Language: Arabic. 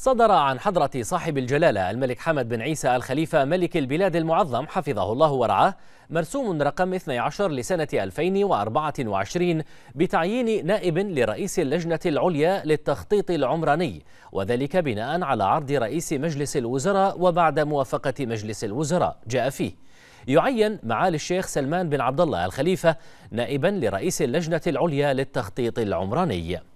صدر عن حضرة صاحب الجلالة الملك حمد بن عيسى الخليفة ملك البلاد المعظم حفظه الله ورعاه مرسوم رقم 12 لسنة 2024 بتعيين نائب لرئيس اللجنة العليا للتخطيط العمراني وذلك بناء على عرض رئيس مجلس الوزراء وبعد موافقة مجلس الوزراء جاء فيه يعين معالي الشيخ سلمان بن عبد الله الخليفة نائبا لرئيس اللجنة العليا للتخطيط العمراني